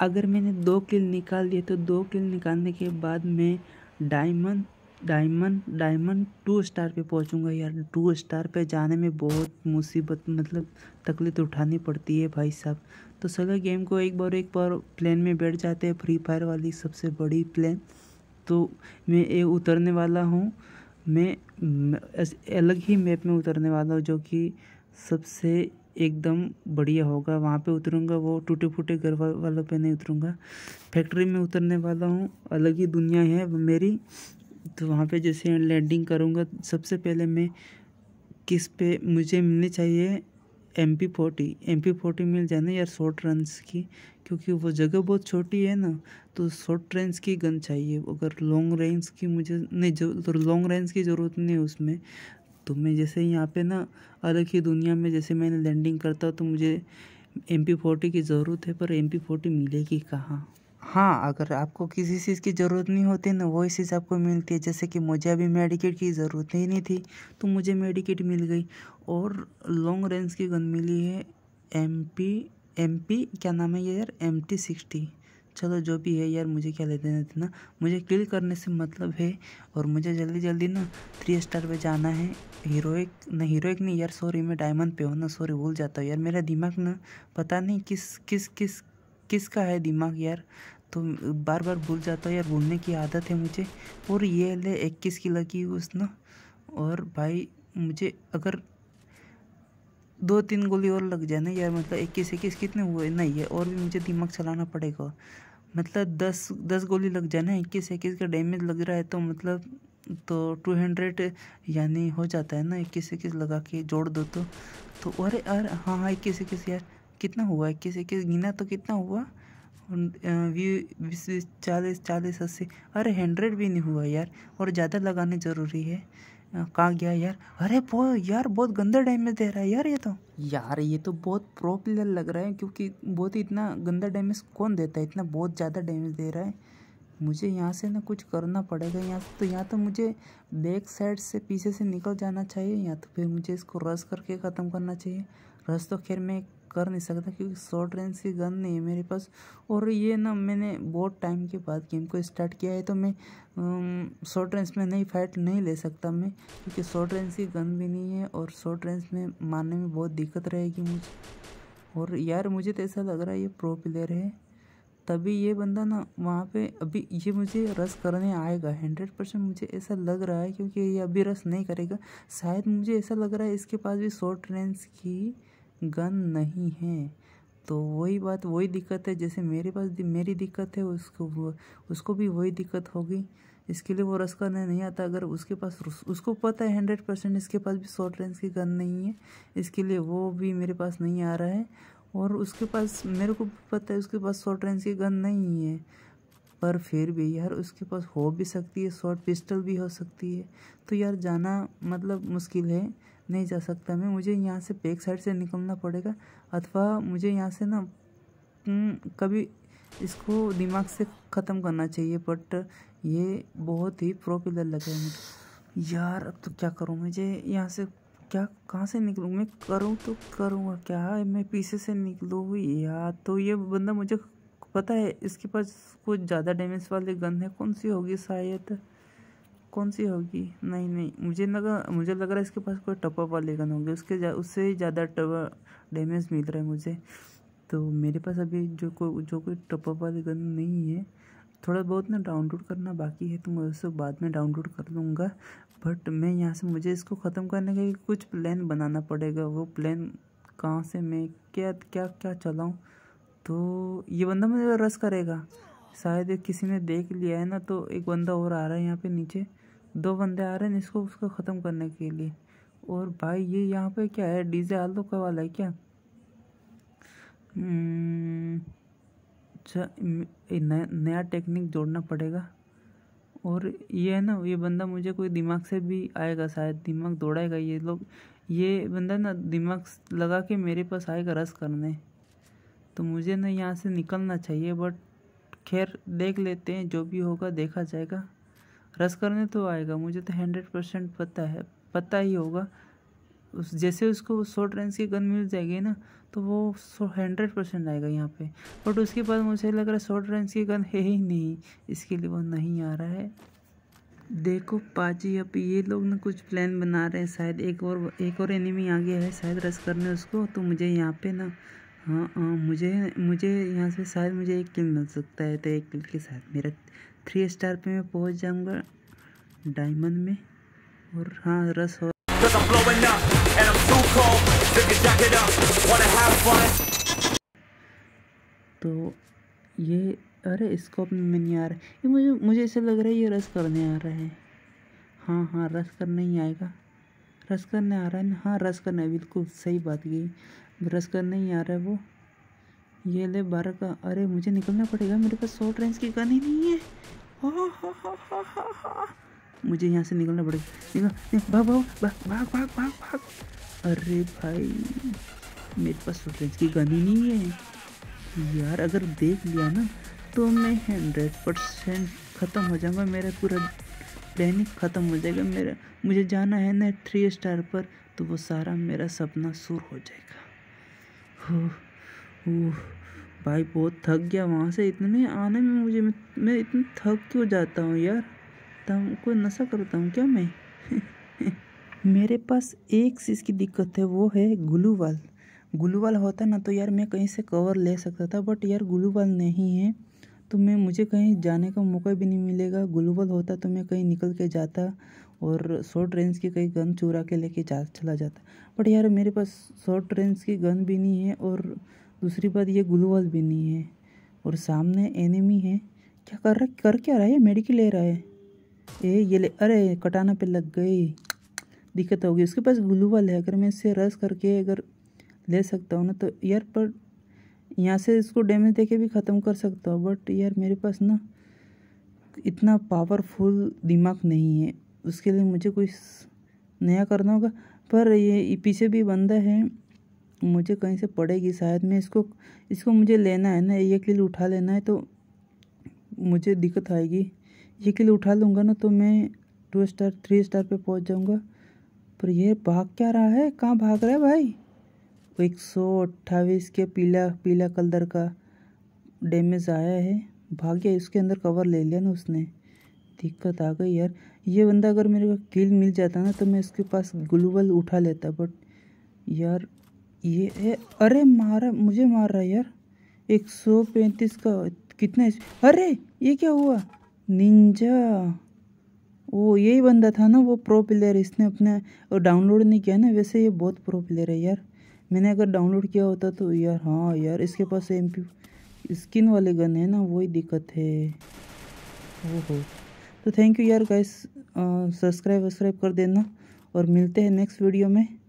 अगर मैंने दो किल निकाल दिए तो दो किल निकालने के बाद मैं diamond diamond diamond two star पे पहुंचूंगा यार टू स्टार पे जाने में बहुत मुसीबत मतलब तकलीफ तो उठानी पड़ती है भाई साहब तो सलो गेम को एक बार एक बार प्लेन में बैठ जाते हैं फ्री फायर वाली सबसे बड़ी प्लेन तो मैं ये उतरने वाला हूँ मैं अलग ही मैप में उतरने वाला हूँ जो कि सबसे एकदम बढ़िया होगा वहाँ पे उतरूँगा वो टूटे फूटे घर वालों पे नहीं उतरूँगा फैक्ट्री में उतरने वाला हूँ अलग ही दुनिया है मेरी तो वहाँ पे जैसे लैंडिंग करूँगा सबसे पहले मैं किस पे मुझे मिलनी चाहिए M P forty M P forty मिल जाए ना यार शॉर्ट रन्स की क्योंकि वो जगह बहुत छोटी है ना तो शॉर्ट रेंज की गन चाहिए अगर लॉन्ग रेंज की मुझे नहीं जो तो लॉन्ग रेंज की ज़रूरत नहीं है उसमें तो मैं जैसे यहाँ पे ना अलग ही दुनिया में जैसे मैंने लैंडिंग करता तो मुझे एम पी फोर्टी की ज़रूरत है पर एम पी फोर्टी मिलेगी कहाँ हाँ अगर आपको किसी चीज़ की ज़रूरत नहीं होती ना वही चीज़ आपको मिलती है जैसे कि मुझे अभी मेडिकेट की ज़रूरत ही नहीं थी तो मुझे मेडिकेट मिल गई और लॉन्ग रेंज की गन मिली है एम पी एम पी क्या नाम है ये यार एम टी सिक्सटी चलो जो भी है यार मुझे क्या ले देना देना मुझे किल करने से मतलब है और मुझे जल्दी जल्दी ना थ्री स्टार पे जाना है हीरोइक ना हीरोइक नहीं यार सॉरी मैं डायमंड पे हूँ ना सॉरी भूल जाता हूँ यार मेरा दिमाग ना पता नहीं किस किस किस किसका है दिमाग यार तो बार बार भूल जाता हूँ यार भूलने की आदत है मुझे और ये ले इक्कीस की लगी उस ना और भाई मुझे अगर दो तीन गोली और लग जाए ना यार मतलब इक्कीस इक्कीस कितने हुए नहीं है और भी मुझे दिमाग चलाना पड़ेगा मतलब दस दस गोली लग जाए ना इक्कीस इक्कीस का डैमेज लग रहा है तो मतलब तो टू हंड्रेड यानी हो जाता है ना इक्कीस इक्कीस लगा के जोड़ दो तो तो अरे यार हाँ हाँ इक्कीस इक्कीस यार कितना हुआ इक्कीस इक्कीस गिना तो कितना हुआ बीस बीस चालीस चालीस अस्सी अरे हंड्रेड भी नहीं हुआ यार और ज़्यादा लगाने ज़रूरी है कहाँ गया यार अरे वो यार बहुत गंदा डैमेज दे रहा है यार ये तो यार ये तो बहुत प्रो प्लेयर लग रहा है क्योंकि बहुत ही इतना गंदा डैमेज कौन देता है इतना बहुत ज़्यादा डैमेज दे रहा है मुझे यहाँ से ना कुछ करना पड़ेगा यहाँ तो यहाँ तो मुझे बैक साइड से पीछे से निकल जाना चाहिए या तो फिर मुझे इसको रस करके ख़त्म करना चाहिए रस तो खैर मैं कर नहीं सकता क्योंकि शॉर्ट रेंज की गन नहीं है मेरे पास और ये ना मैंने बहुत टाइम के बाद गेम को स्टार्ट किया है तो मैं शॉर्ट रेंज में नहीं फाइट नहीं ले सकता मैं क्योंकि शॉर्ट रेंज की गन भी नहीं है और शॉर्ट रेंज में मारने में बहुत दिक्कत रहेगी मुझे और यार मुझे तो ऐसा लग रहा है ये प्रो प्लेयर है तभी ये बंदा ना वहाँ पे अभी ये मुझे रस करने आएगा हंड्रेड परसेंट मुझे ऐसा लग रहा है क्योंकि ये अभी रस नहीं करेगा शायद मुझे ऐसा लग रहा है इसके पास भी शॉर्ट रेंज की गन नहीं है तो वही बात वही दिक्कत है जैसे मेरे पास मेरी दिक्कत है उसको उसको भी वही दिक्कत होगी इसके लिए वो रस करने नहीं आता अगर उसके पास उसको पता है हंड्रेड परसेंट इसके पास भी शॉर्ट रेंज की गन नहीं है इसके लिए वो भी मेरे पास नहीं आ रहा है और उसके पास मेरे को पता है उसके पास शॉर्ट रेंज की गन नहीं है पर फिर भी यार उसके पास हो भी सकती है शॉर्ट पिस्टल भी हो सकती है तो यार जाना मतलब मुश्किल है नहीं जा सकता मैं मुझे यहाँ से बैक साइड से निकलना पड़ेगा अथवा मुझे यहाँ से ना हम्म, कभी इसको दिमाग से ख़त्म करना चाहिए बट ये बहुत ही प्रो प्लेयर लग रहा है यार अब तो क्या करूँ मुझे यहाँ से क्या कहाँ से निकलूँ मैं करूँ तो करूँगा क्या मैं पीछे से निकलूँ या तो ये बंदा मुझे पता है इसके पास कुछ ज़्यादा डैमेज वाले गन है कौन सी होगी शायद कौन सी होगी नहीं नहीं मुझे लगा मुझे लग रहा है इसके पास कोई टपअप वाले गन होगी उसके जा, उससे ही ज़्यादा डैमेज मिल रहा है मुझे तो मेरे पास अभी जो कोई जो कोई टपअप वाले गन नहीं है थोड़ा बहुत ना डाउनलोड करना बाकी है तो मैं उससे बाद में डाउनलोड कर लूँगा बट मैं यहाँ से मुझे इसको ख़त्म करने के लिए कुछ प्लान बनाना पड़ेगा वो प्लान कहाँ से मैं क्या क्या क्या चलाऊँ तो ये बंदा मुझे रस करेगा शायद किसी ने देख लिया है ना तो एक बंदा और आ रहा है यहाँ पे नीचे दो बंदे आ रहे हैं इसको उसको ख़त्म करने के लिए और भाई ये यहाँ पे क्या है डीजे आलो का वाला है क्या हम्म, अच्छा नया टेक्निक जोड़ना पड़ेगा और ये है ना ये बंदा मुझे कोई दिमाग से भी आएगा शायद दिमाग दौड़ाएगा ये लोग ये बंदा ना दिमाग लगा के मेरे पास आएगा रस करने तो मुझे ना यहाँ से निकलना चाहिए बट खैर देख लेते हैं जो भी होगा देखा जाएगा रस करने तो आएगा मुझे तो हंड्रेड परसेंट पता है पता ही होगा उस जैसे उसको शॉर्ट रेंज की गन मिल जाएगी ना तो वो हंड्रेड परसेंट आएगा यहाँ पे बट उसके बाद मुझे लग रहा है शॉर्ट रेंज की गन है ही नहीं इसके लिए वो नहीं आ रहा है देखो पाजी अब ये लोग ना कुछ प्लान बना रहे हैं शायद एक और एक और एनिमी आ गया है शायद रस करने उसको तो मुझे यहाँ पे ना हाँ हाँ मुझे मुझे यहाँ से शायद मुझे एक किल मिल सकता है तो एक किल के साथ मेरा थ्री स्टार पे मैं पहुंच जाऊंगा डायमंड में और हाँ रस हो तो ये अरे स्कोप में नहीं आ रहा है ये मुझे मुझे ऐसा लग रहा है ये रस करने आ रहा है हाँ हाँ रस करने ही आएगा रस करने आ रहा है ना हाँ रस करना है बिल्कुल सही बात की रस करने ही आ रहा है वो ये ले बारह का अरे मुझे निकलना पड़ेगा मेरे पास शॉर्ट रेंज की गन ही नहीं है मुझे यहाँ से निकलना पड़ेगा निकल भाग भाग भाग भाग भाग भाग अरे भाई मेरे पास शॉर्ट रेंज की गन ही नहीं है यार अगर देख लिया ना तो मैं हंड्रेड परसेंट ख़त्म हो जाऊँगा मेरा पूरा प्लानिंग ख़त्म हो जाएगा मेरा मुझे जाना है ना थ्री स्टार पर तो वो सारा मेरा सपना सुर हो जाएगा हो भाई बहुत थक गया वहाँ से इतने आने में मुझे मैं इतने थक क्यों जाता हूँ यार तब कोई नशा करता हूँ क्या मैं मेरे पास एक चीज़ की दिक्कत है वो है ग्लूवाल ग्लूवाल होता ना तो यार मैं कहीं से कवर ले सकता था बट यार ग्लूवाल नहीं है तो मैं मुझे कहीं जाने का मौका भी नहीं मिलेगा ग्लूवाल होता तो मैं कहीं निकल के जाता और शॉर्ट रेंज की कहीं गन चुरा के लेके जा चला जाता बट यार मेरे पास शॉर्ट रेंज की गन भी नहीं है और दूसरी बात ये ग्लूवॉल भी नहीं है और सामने एनिमी है क्या कर रहा कर क्या रहा है मेडिकल ले रहा है ए ये ले अरे कटाना पे लग गई दिक्कत होगी उसके पास ग्लूवॉल है अगर मैं इससे रस करके अगर ले सकता हूँ ना तो यार पर यहाँ से इसको डैमेज दे के भी ख़त्म कर सकता हूँ बट यार मेरे पास ना इतना पावरफुल दिमाग नहीं है उसके लिए मुझे कुछ नया करना होगा पर ये पीछे भी बंदा है मुझे कहीं से पड़ेगी शायद मैं इसको इसको मुझे लेना है ना ये किलो उठा लेना है तो मुझे दिक्कत आएगी ये किलो उठा लूँगा ना तो मैं टू स्टार थ्री स्टार पे पहुँच जाऊँगा पर यह भाग क्या रहा है कहाँ भाग रहा है भाई एक सौ अट्ठाईस के पीला पीला कलर का डैमेज आया है भाग गया इसके अंदर कवर ले लिया ना उसने दिक्कत आ गई यार ये बंदा अगर मेरे को किल मिल जाता ना तो मैं इसके पास ग्लूबल उठा लेता बट यार ये है अरे मारा मुझे मार रहा है यार एक सौ पैंतीस का कितना अरे ये क्या हुआ निंजा वो यही बंदा था ना वो प्रो प्लेयर इसने अपने डाउनलोड नहीं किया ना वैसे ये बहुत प्रो प्लेयर है यार मैंने अगर डाउनलोड किया होता तो यार हाँ यार इसके पास एम स्किन वाले गन है ना वही दिक्कत है ओहो तो थैंक यू यार गाइस सब्सक्राइब वब्सक्राइब कर देना और मिलते हैं नेक्स्ट वीडियो में